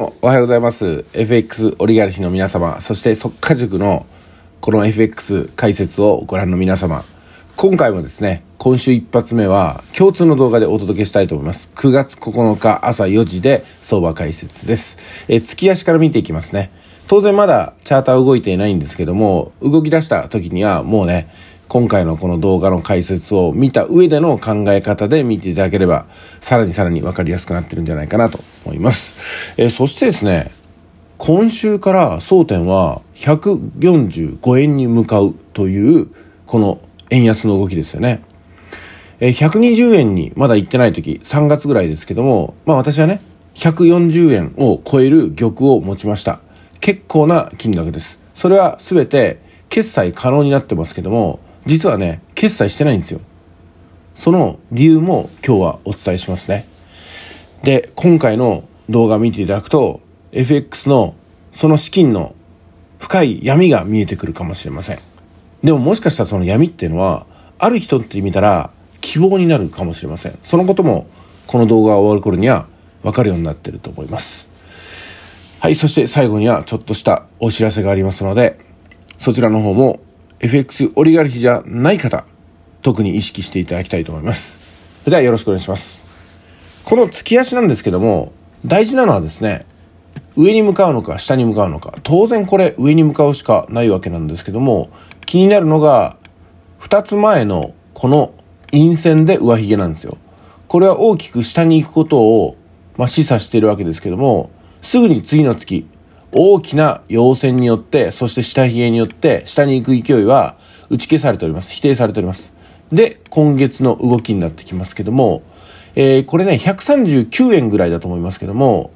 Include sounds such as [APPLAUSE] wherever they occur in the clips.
おはようございます。FX オリガルヒの皆様、そして速稼塾のこの FX 解説をご覧の皆様、今回もですね、今週一発目は共通の動画でお届けしたいと思います。9月9日朝4時で相場解説です。え、月足から見ていきますね。当然まだチャーター動いていないんですけども、動き出した時にはもうね、今回のこの動画の解説を見た上での考え方で見ていただければ、さらにさらに分かりやすくなってるんじゃないかなと思います。えー、そしてですね、今週から争点は145円に向かうという、この円安の動きですよね。えー、120円にまだ行ってない時、3月ぐらいですけども、まあ私はね、140円を超える玉を持ちました。結構な金額です。それは全て決済可能になってますけども、実はね、決済してないんですよ。その理由も今日はお伝えしますね。で、今回の動画見ていただくと、FX のその資金の深い闇が見えてくるかもしれません。でももしかしたらその闇っていうのは、ある人って見たら希望になるかもしれません。そのことも、この動画が終わる頃にはわかるようになってると思います。はい、そして最後にはちょっとしたお知らせがありますので、そちらの方も FX オリガルヒじゃない方、特に意識していただきたいと思います。それではよろしくお願いします。この突き足なんですけども、大事なのはですね、上に向かうのか下に向かうのか、当然これ上に向かうしかないわけなんですけども、気になるのが、2つ前のこの陰線で上髭なんですよ。これは大きく下に行くことを、まあ、示唆しているわけですけども、すぐに次の月、大きな陽線によって、そして下髭によって、下に行く勢いは打ち消されております。否定されております。で、今月の動きになってきますけども、えー、これね、139円ぐらいだと思いますけども、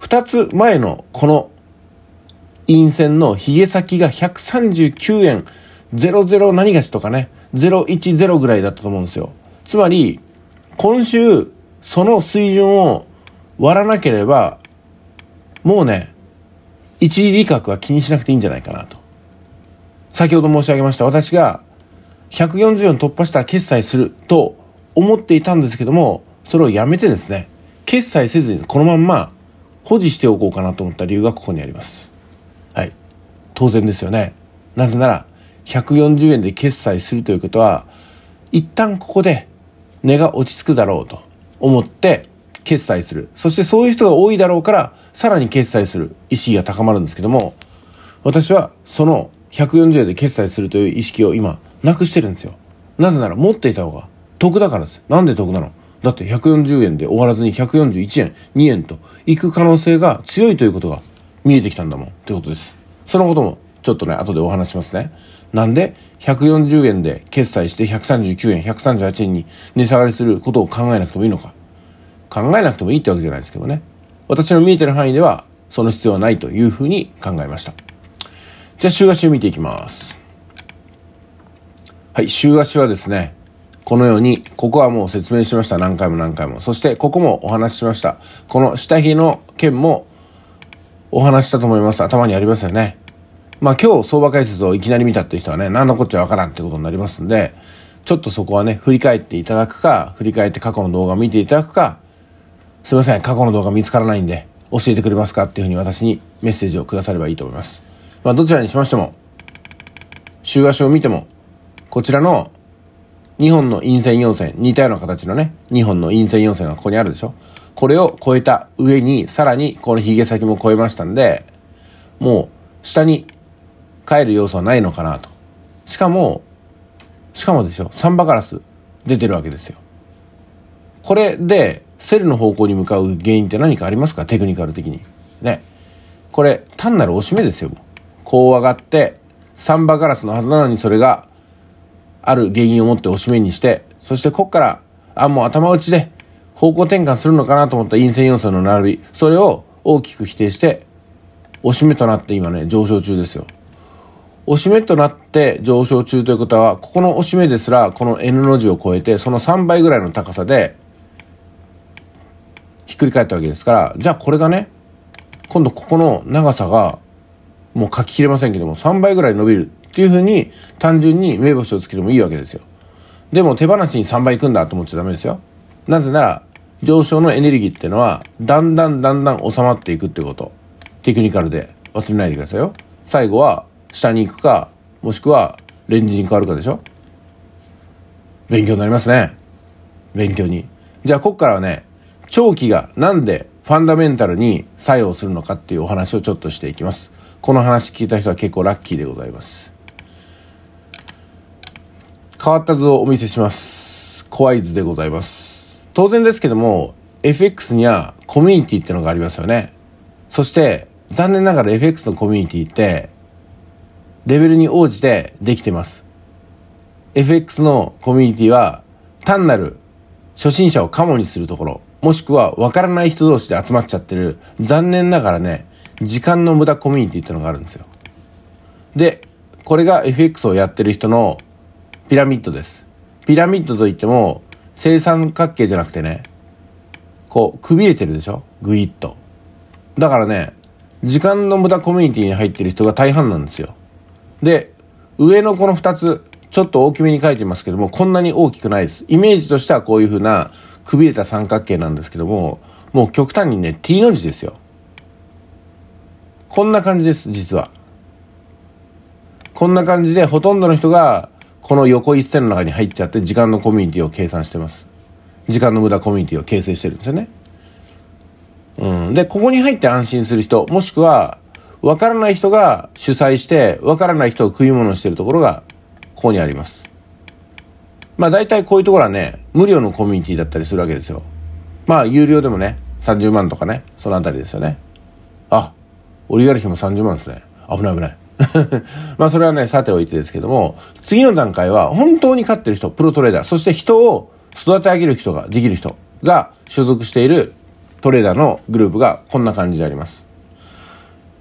2つ前のこの陰線の髭先が139円00何がしとかね、010ぐらいだったと思うんですよ。つまり、今週、その水準を割らなければ、もうね、一次利確は気にしなくていいんじゃないかなと。先ほど申し上げました。私が140円突破したら決済すると思っていたんですけども、それをやめてですね、決済せずにこのまんま保持しておこうかなと思った理由がここにあります。はい。当然ですよね。なぜなら、140円で決済するということは、一旦ここで値が落ち着くだろうと思って決済する。そしてそういう人が多いだろうから、さらに決済する意識が高まるんですけども、私はその140円で決済するという意識を今、なくしてるんですよ。なぜなら持っていた方が得だからです。なんで得なのだって140円で終わらずに141円、2円と行く可能性が強いということが見えてきたんだもんということです。そのこともちょっとね、後でお話しますね。なんで、140円で決済して139円、138円に値下がりすることを考えなくてもいいのか。考えなくてもいいってわけじゃないですけどね。私の見えてる範囲では、その必要はないというふうに考えました。じゃあ、週足を見ていきます。はい、週足はですね、このように、ここはもう説明しました。何回も何回も。そして、ここもお話ししました。この下火の件もお話したと思います。頭にありますよね。まあ今日相場解説をいきなり見たっていう人はね、何のこっちゃわからんってことになりますんで、ちょっとそこはね、振り返っていただくか、振り返って過去の動画を見ていただくか、すいません、過去の動画見つからないんで、教えてくれますかっていうふうに私にメッセージをくださればいいと思います。まあ、どちらにしましても、週足を見ても、こちらの2本の陰線4線、似たような形のね、2本の陰線4線がここにあるでしょこれを超えた上に、さらにこの髭ゲ先も超えましたんで、もう下に帰る要素はないのかなと。しかも、しかもですよ、サンバガラス出てるわけですよ。これで、セルの方向に向かう原因って何かありますかテクニカル的に。ね。これ、単なるおしめですよ。こう上がって、サンバガラスのはずなのにそれが、ある原因を持っておしめにして、そしてこっから、あ、もう頭打ちで、方向転換するのかなと思った陰線要素の並び、それを大きく否定して、おしめとなって今ね、上昇中ですよ。おしめとなって上昇中ということは、ここのおしめですら、この N の字を超えて、その3倍ぐらいの高さで、ひっくり返ったわけですから、じゃあこれがね、今度ここの長さが、もう書ききれませんけども、3倍ぐらい伸びるっていうふうに、単純に目星をつけてもいいわけですよ。でも手放しに3倍いくんだと思っちゃダメですよ。なぜなら、上昇のエネルギーってのは、だんだんだんだん収まっていくってこと。テクニカルで忘れないでくださいよ。最後は、下に行くか、もしくは、レンジに変わるかでしょ勉強になりますね。勉強に。じゃあ、こっからはね、長期がなんでファンダメンタルに作用するのかっていうお話をちょっとしていきます。この話聞いた人は結構ラッキーでございます。変わった図をお見せします。怖い図でございます。当然ですけども、FX にはコミュニティってのがありますよね。そして、残念ながら FX のコミュニティって、レベルに応じてできてます。FX のコミュニティは、単なる初心者をカモにするところ、もしくはわからない人同士で集まっちゃってる、残念ながらね、時間の無駄コミュニティってのがあるんですよ。で、これが FX をやってる人のピラミッドです。ピラミッドといっても、正三角形じゃなくてね、こう、くびれてるでしょグイっと。だからね、時間の無駄コミュニティに入ってる人が大半なんですよ。で、上のこの2つ、ちょっと大きめに書いてますけども、こんなに大きくないです。イメージとしてはこういう風な、くびれた三角形なんですけどももう極端にね T の字ですよこんな感じです実はこんな感じでほとんどの人がこの横一線の中に入っちゃって時間のコミュニティを計算してます時間の無駄コミュニティを形成してるんですよねうん、でここに入って安心する人もしくは分からない人が主催して分からない人を食い物にしてるところがここにありますまあ大体こういうところはね、無料のコミュニティだったりするわけですよ。まあ有料でもね、30万とかね、そのあたりですよね。あ、オリガルヒも30万ですね。危ない危ない。[LAUGHS] まあそれはね、さておいてですけども、次の段階は本当に勝ってる人、プロトレーダー、そして人を育て上げる人ができる人が所属しているトレーダーのグループがこんな感じであります。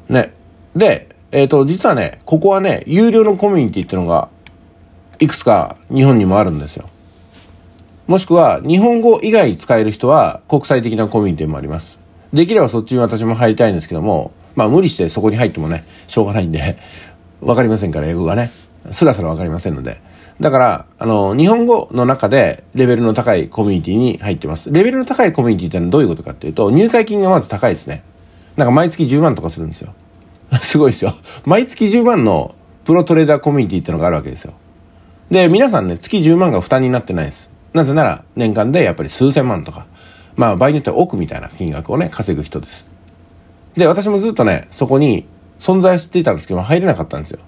ね。で、えっ、ー、と、実はね、ここはね、有料のコミュニティっていうのがいくつか日本にもあるんですよ。もしくは、日本語以外使える人は国際的なコミュニティもあります。できればそっちに私も入りたいんですけども、まあ無理してそこに入ってもね、しょうがないんで、わかりませんから、英語がね。すらすらわかりませんので。だから、あの、日本語の中でレベルの高いコミュニティに入ってます。レベルの高いコミュニティってのはどういうことかっていうと、入会金がまず高いですね。なんか毎月10万とかするんですよ。すごいですよ。毎月10万のプロトレーダーコミュニティってのがあるわけですよ。で、皆さんね、月10万が負担になってないです。なぜなら、年間でやっぱり数千万とか、まあ場合によっては億みたいな金額をね、稼ぐ人です。で、私もずっとね、そこに存在していたんですけど、入れなかったんですよ。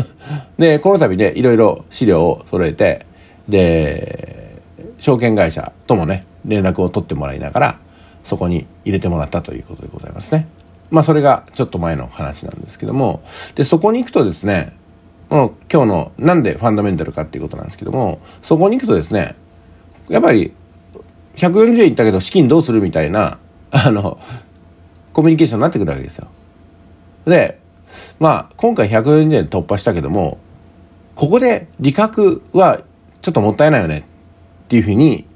[LAUGHS] で、この度でいろいろ資料を揃えて、で、証券会社ともね、連絡を取ってもらいながら、そこに入れてもらったということでございますね。まあそれがちょっと前の話なんですけども、で、そこに行くとですね、今日のなんでファンダメンタルかっていうことなんですけども、そこに行くとですね、やっぱり140円いったけど資金どうするみたいな、あの、コミュニケーションになってくるわけですよ。で、まあ今回140円突破したけども、ここで利確はちょっともったいないよねっていうふうに、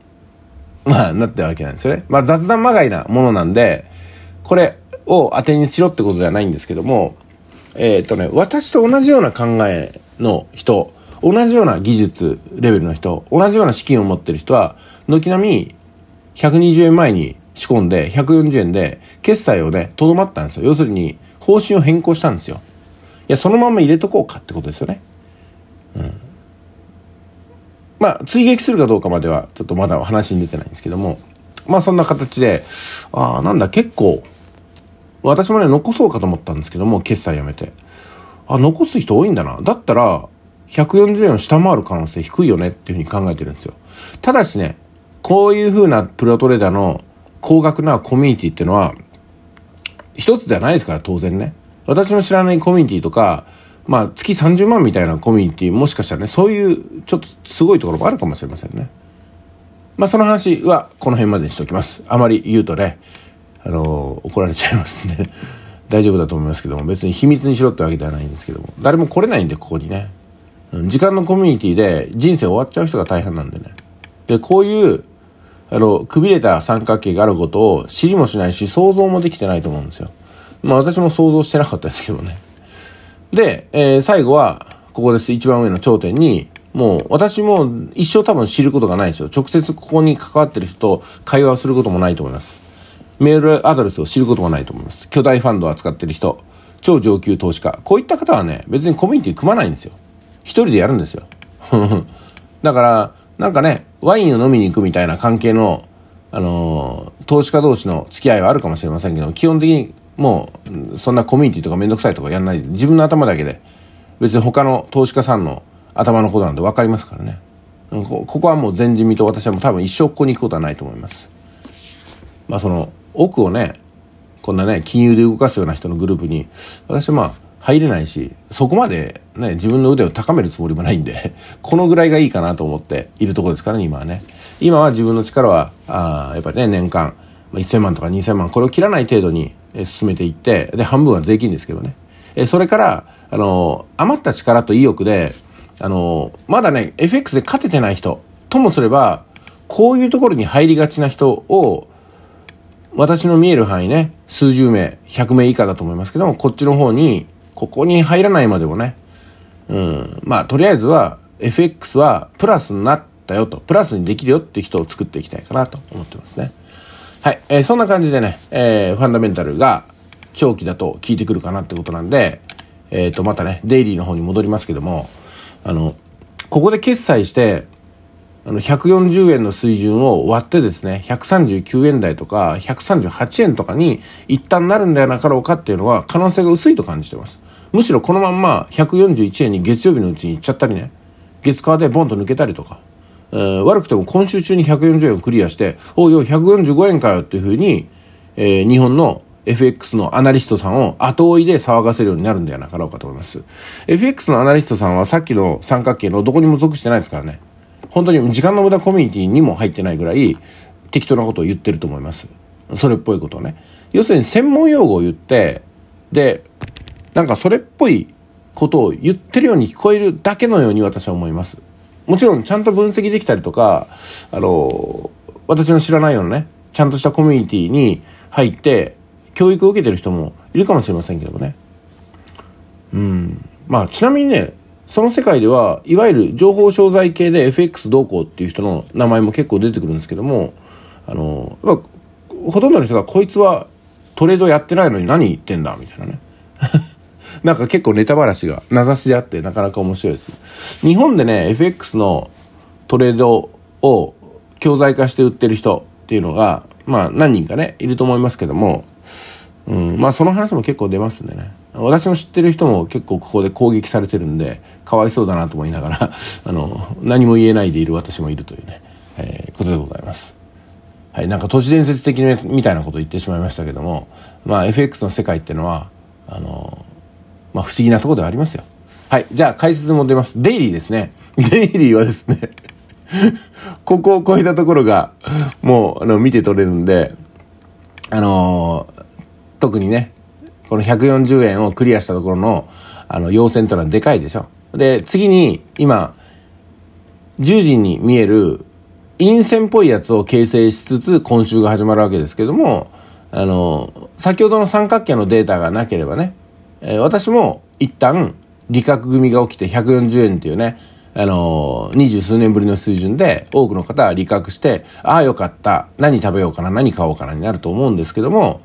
まあなってるわけなんですよね。まあ雑談まがいなものなんで、これを当てにしろってことじゃないんですけども、えー、っとね、私と同じような考えの人、同じような技術レベルの人、同じような資金を持ってる人は、軒並み120円前に仕込んで、140円で決済をね、とどまったんですよ。要するに、方針を変更したんですよ。いや、そのまま入れとこうかってことですよね。うん。まあ、追撃するかどうかまでは、ちょっとまだ話に出てないんですけども、まあそんな形で、ああ、なんだ、結構、私もね、残そうかと思ったんですけども、決済やめて。あ、残す人多いんだな。だったら、140円を下回る可能性低いよねっていうふうに考えてるんですよ。ただしね、こういうふうなプロトレーダーの高額なコミュニティってのは、一つではないですから、当然ね。私の知らないコミュニティとか、まあ、月30万みたいなコミュニティ、もしかしたらね、そういう、ちょっとすごいところもあるかもしれませんね。まあ、その話はこの辺までにしておきます。あまり言うとね、あの怒られちゃいますんで [LAUGHS] 大丈夫だと思いますけども別に秘密にしろってわけではないんですけども誰も来れないんでここにね時間のコミュニティで人生終わっちゃう人が大半なんでねでこういうあのくびれた三角形があることを知りもしないし想像もできてないと思うんですよまあ私も想像してなかったですけどねで、えー、最後はここです一番上の頂点にもう私も一生多分知ることがないですよ直接ここに関わってる人と会話をすることもないと思いますメールアドレスを知ることはないと思います。巨大ファンドを扱ってる人、超上級投資家、こういった方はね、別にコミュニティ組まないんですよ。一人でやるんですよ。[LAUGHS] だから、なんかね、ワインを飲みに行くみたいな関係の、あのー、投資家同士の付き合いはあるかもしれませんけど、基本的にもう、そんなコミュニティとかめんどくさいとかやんない自分の頭だけで、別に他の投資家さんの頭のことなんで分かりますからね。ここはもう前人未到、私はもう多分一生ここに行くことはないと思います。まあその、奥をねこんなね金融で動かすような人のグループに私まあ入れないしそこまでね自分の腕を高めるつもりもないんで [LAUGHS] このぐらいがいいかなと思っているとこですからね今はね今は自分の力はあやっぱりね年間1000万とか2000万これを切らない程度に進めていってで半分は税金ですけどねそれからあの余った力と意欲であのまだね FX で勝ててない人ともすればこういうところに入りがちな人を私の見える範囲ね、数十名、100名以下だと思いますけども、こっちの方に、ここに入らないまでもね、うん、まあ、とりあえずは、FX はプラスになったよと、プラスにできるよって人を作っていきたいかなと思ってますね。はい、えー、そんな感じでね、えー、ファンダメンタルが長期だと効いてくるかなってことなんで、えっ、ー、と、またね、デイリーの方に戻りますけども、あの、ここで決済して、あの、140円の水準を割ってですね、139円台とか、138円とかに一旦なるんではなかろうかっていうのは可能性が薄いと感じてます。むしろこのまんま141円に月曜日のうちに行っちゃったりね、月火でボンと抜けたりとか、えー、悪くても今週中に140円をクリアして、おいおい145円かよっていうふうに、えー、日本の FX のアナリストさんを後追いで騒がせるようになるんではなかろうかと思います。FX のアナリストさんはさっきの三角形のどこにも属してないですからね。本当に時間の無駄コミュニティにも入ってないぐらい適当なことを言ってると思います。それっぽいことをね。要するに専門用語を言って、で、なんかそれっぽいことを言ってるように聞こえるだけのように私は思います。もちろんちゃんと分析できたりとか、あの、私の知らないようなね、ちゃんとしたコミュニティに入って、教育を受けてる人もいるかもしれませんけどもね。うん。まあ、ちなみにね、その世界では、いわゆる情報商材系で FX 同行っていう人の名前も結構出てくるんですけども、あの、やっぱ、ほとんどの人がこいつはトレードやってないのに何言ってんだみたいなね。[LAUGHS] なんか結構ネタばらしが名指しであってなかなか面白いです。日本でね、FX のトレードを教材化して売ってる人っていうのが、まあ何人かね、いると思いますけども、うん、まあその話も結構出ますんでね。私の知ってる人も結構ここで攻撃されてるんで、かわいそうだなと思いながら [LAUGHS] あの何も言えないでいる私もいるというね、えー、ことでございます。はい、なんか都市伝説的みたいなことを言ってしまいましたけども、まあ、FX の世界っていうのはあの、まあ、不思議なところではありますよ。はい、じゃあ解説も出ます。デイリーですね。[LAUGHS] デイリーはですね [LAUGHS] ここを超えたところが、もう、あの、見て取れるんで、あのー、特にね、この140円をクリアしたところの、あの、要線というのはでかいでしょ。で、次に、今、10時に見える陰線っぽいやつを形成しつつ今週が始まるわけですけども、あの、先ほどの三角形のデータがなければね、えー、私も一旦、利確組が起きて140円っていうね、あの二、十数年ぶりの水準で、多くの方は利確して、ああよかった、何食べようかな、何買おうかなになると思うんですけども、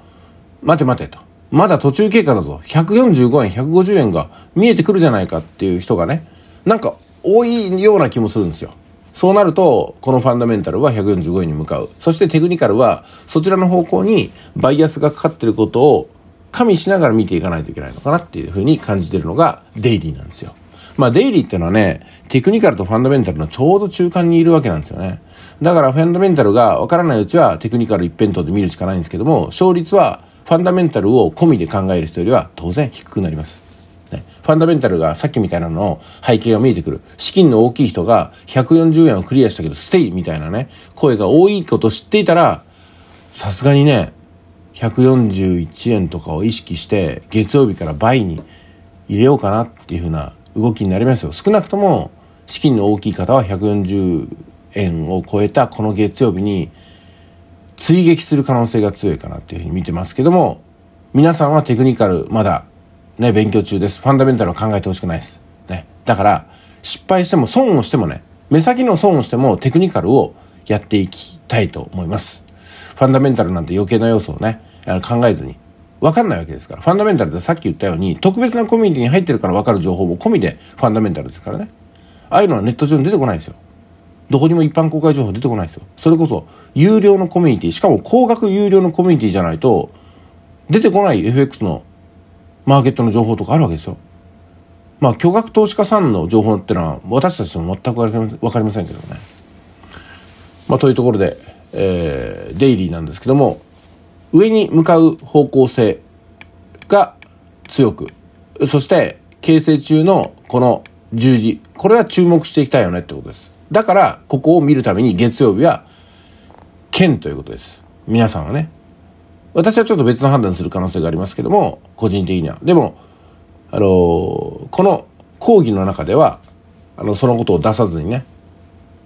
待て待てと。まだ途中経過だぞ。145円、150円が見えてくるじゃないかっていう人がね、なんか多いような気もするんですよ。そうなると、このファンダメンタルは145円に向かう。そしてテクニカルは、そちらの方向にバイアスがかかってることを加味しながら見ていかないといけないのかなっていうふうに感じてるのがデイリーなんですよ。まあデイリーっていうのはね、テクニカルとファンダメンタルのちょうど中間にいるわけなんですよね。だからファンダメンタルがわからないうちはテクニカル一辺倒で見るしかないんですけども、勝率はファンダメンタルを込みで考える人よりは当然低くなります。ね、ファンダメンタルがさっきみたいなのの背景が見えてくる。資金の大きい人が140円をクリアしたけどステイみたいなね、声が多いこと知っていたら、さすがにね、141円とかを意識して月曜日から倍に入れようかなっていうふうな動きになりますよ。少なくとも資金の大きい方は140円を超えたこの月曜日に追撃する可能性が強いかなっていうふうに見てますけども、皆さんはテクニカルまだね、勉強中です。ファンダメンタルは考えてほしくないです。ね。だから、失敗しても損をしてもね、目先の損をしてもテクニカルをやっていきたいと思います。ファンダメンタルなんて余計な要素をね、考えずに。わかんないわけですから。ファンダメンタルってさっき言ったように、特別なコミュニティに入ってるからわかる情報も込みでファンダメンタルですからね。ああいうのはネット上に出てこないんですよ。どこにも一般公開情報出てこないですよ。それこそ、有料のコミュニティ、しかも高額有料のコミュニティじゃないと、出てこない FX のマーケットの情報とかあるわけですよ。まあ、巨額投資家さんの情報ってのは、私たちも全くわかりませんけどね。まあ、というところで、えー、デイリーなんですけども、上に向かう方向性が強く、そして、形成中のこの十字、これは注目していきたいよねってことです。だから、ここを見るために月曜日は、県ということです。皆さんはね。私はちょっと別の判断する可能性がありますけども、個人的には。でも、あのー、この講義の中では、あの、そのことを出さずにね、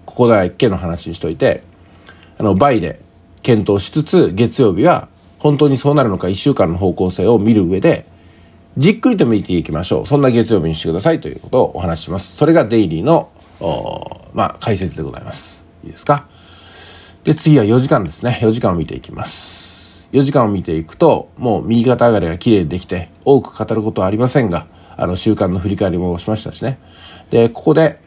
ここだけの話にしといて、あの、倍で検討しつつ、月曜日は本当にそうなるのか1週間の方向性を見る上で、じっくりと見ていきましょう。そんな月曜日にしてくださいということをお話しします。それがデイリーのまあ、解説でございます。いいですかで、次は4時間ですね。4時間を見ていきます。4時間を見ていくと、もう右肩上がりが綺麗にできて、多く語ることはありませんが、あの、週間の振り返りもしましたしね。で、ここで、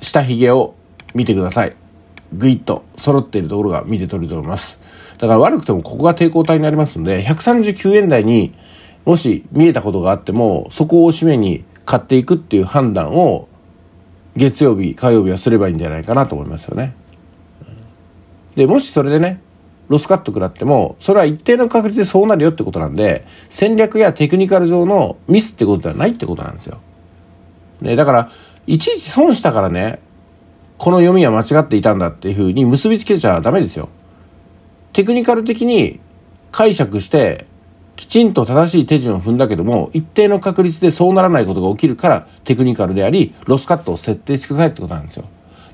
下髭を見てください。グイッと揃っているところが見て取れると思います。だから悪くてもここが抵抗体になりますので、139円台にもし見えたことがあっても、そこを締めに買っていくっていう判断を月曜日火曜日はすればいいんじゃないかなと思いますよね。でもしそれでねロスカット食らってもそれは一定の確率でそうなるよってことなんで戦略やテクニカル上のミスってことではないってことなんですよ。ね、だからいちいち損したからねこの読みは間違っていたんだっていうふうに結びつけちゃダメですよ。テクニカル的に解釈してきちんと正しい手順を踏んだけども、一定の確率でそうならないことが起きるから、テクニカルであり、ロスカットを設定してくださいってことなんですよ。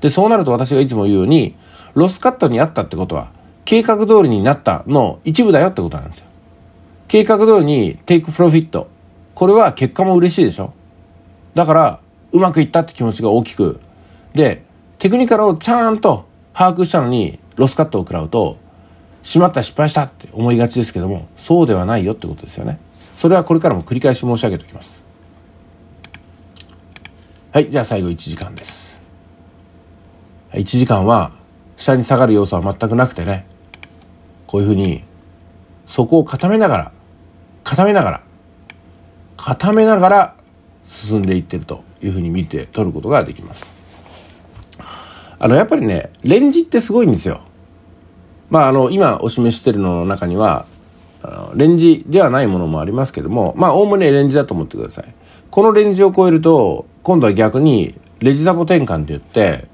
で、そうなると私がいつも言うように、ロスカットにあったってことは、計画通りになったの一部だよってことなんですよ。計画通りにテイクプロフィット。これは結果も嬉しいでしょだから、うまくいったって気持ちが大きく。で、テクニカルをちゃんと把握したのに、ロスカットを食らうと、しまった失敗したって思いがちですけどもそうではないよってことですよねそれはこれからも繰り返し申し上げておきますはいじゃあ最後1時間です1時間は下に下がる要素は全くなくてねこういうふうにそこを固めながら固めながら固めながら進んでいってるというふうに見て取ることができますあのやっぱりねレンジってすごいんですよまあ、あの、今お示してるのの中には、レンジではないものもありますけども、まあ、おおむねレンジだと思ってください。このレンジを超えると、今度は逆に、レジザボ転換って言って、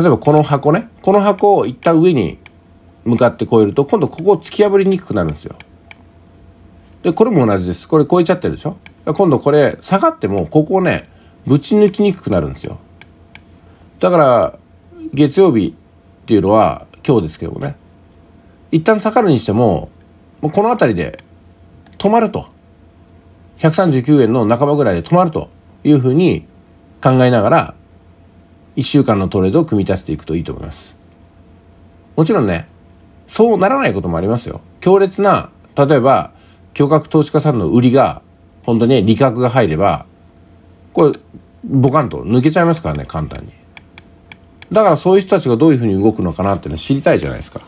例えばこの箱ね、この箱を一旦上に向かって超えると、今度ここを突き破りにくくなるんですよ。で、これも同じです。これ超えちゃってるでしょ今度これ下がっても、ここをね、ぶち抜きにくくなるんですよ。だから、月曜日っていうのは、今日ですけどもね一旦下がるにしてももうこの辺りで止まると139円の半ばぐらいで止まるというふうに考えながら1週間のトレードを組み立てていくといいと思いますもちろんねそうならないこともありますよ強烈な例えば巨額投資家さんの売りが本当に利確が入ればこれボカンと抜けちゃいますからね簡単にだからそういう人たちがどういうふうに動くのかなっていうのを知りたいじゃないですか。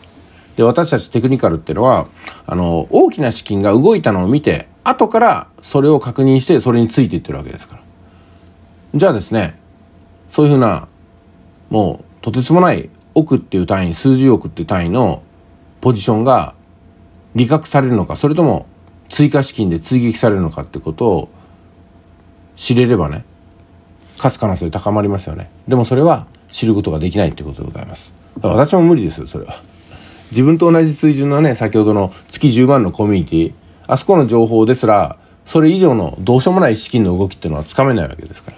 で、私たちテクニカルっていうのは、あの、大きな資金が動いたのを見て、後からそれを確認してそれについていってるわけですから。じゃあですね、そういうふうな、もう、とてつもない億っていう単位、数十億っていう単位のポジションが利確されるのか、それとも追加資金で追撃されるのかってことを知れればね、勝つ可能性高まりますよね。でもそれは知ることができないってことでございます。私も無理ですよ、それは。自分と同じ水準のね、先ほどの月10万のコミュニティ、あそこの情報ですら、それ以上のどうしようもない資金の動きっていうのはつかめないわけですから。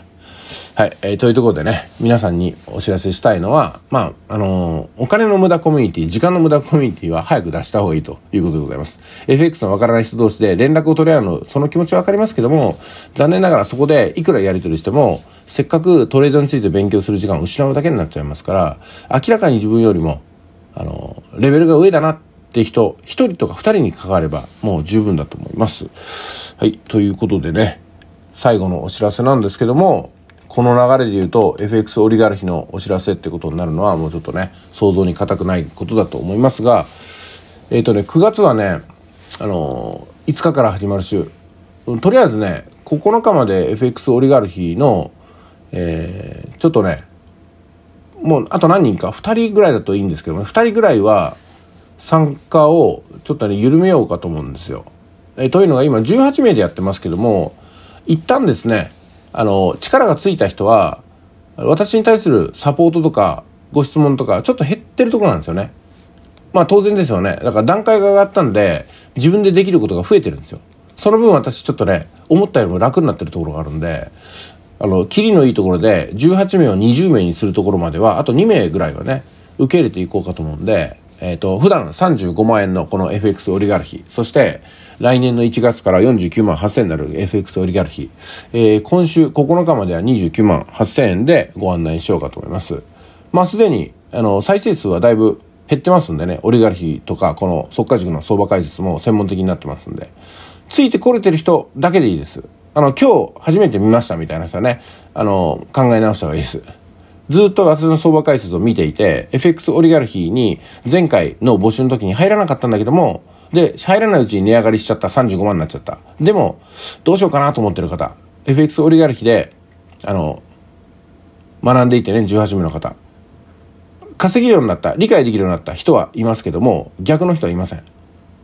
はい、えー、というところでね、皆さんにお知らせしたいのは、まあ、あのー、お金の無駄コミュニティ、時間の無駄コミュニティは早く出した方がいいということでございます。FX のわからない人同士で連絡を取り合うの、その気持ちはわかりますけども、残念ながらそこでいくらやり取りしても、せっかくトレードについて勉強する時間を失うだけになっちゃいますから、明らかに自分よりも、あのー、レベルが上だなって人、1人とか2人に関われば、もう十分だと思います。はい、ということでね、最後のお知らせなんですけども、この流れで言うと FX オリガルヒのお知らせってことになるのはもうちょっとね想像に難くないことだと思いますがえっ、ー、とね9月はねあのー、5日から始まる週とりあえずね9日まで FX オリガルヒのえー、ちょっとねもうあと何人か2人ぐらいだといいんですけども、2人ぐらいは参加をちょっとね緩めようかと思うんですよ。えー、というのが今18名でやってますけども一旦ですねあの、力がついた人は、私に対するサポートとか、ご質問とか、ちょっと減ってるとこなんですよね。まあ当然ですよね。だから段階が上がったんで、自分でできることが増えてるんですよ。その分私ちょっとね、思ったよりも楽になってるところがあるんで、あの、キリのいいところで18名を20名にするところまでは、あと2名ぐらいはね、受け入れていこうかと思うんで、えっ、ー、と、普段35万円のこの FX オリガルヒ、そして、来年の1月から49万8000円になる FX オリガルヒ、えー、今週9日までは29万8000円でご案内しようかと思います。まあ、すでに、あの、再生数はだいぶ減ってますんでね、オリガルヒとか、この即価塾の相場解説も専門的になってますんで、ついてこれてる人だけでいいです。あの、今日初めて見ましたみたいな人はね、あの、考え直した方がいいです。ずっと私の相場解説を見ていて、FX オリガルヒに前回の募集の時に入らなかったんだけども、で、入らないうちに値上がりしちゃった35万になっちゃった。でも、どうしようかなと思ってる方、FX オリガルヒで、あの、学んでいてね、18名の方。稼げるようになった、理解できるようになった人はいますけども、逆の人はいません。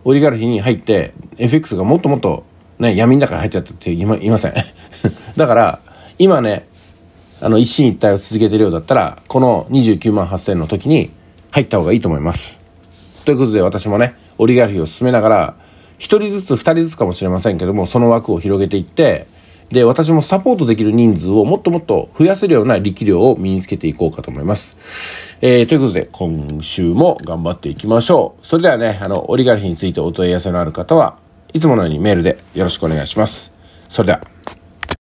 オリガルヒに入って、FX がもっともっとね、闇の中に入っちゃったって言いません。[LAUGHS] だから、今ね、あの、一進一退を続けてるようだったら、この29万8000の時に入った方がいいと思います。ということで私もね、オリガルヒを進めながら、一人ずつ二人ずつかもしれませんけども、その枠を広げていって、で、私もサポートできる人数をもっともっと増やせるような力量を身につけていこうかと思います。えー、ということで、今週も頑張っていきましょう。それではね、あの、オリガルヒについてお問い合わせのある方は、いつものようにメールでよろしくお願いします。それでは。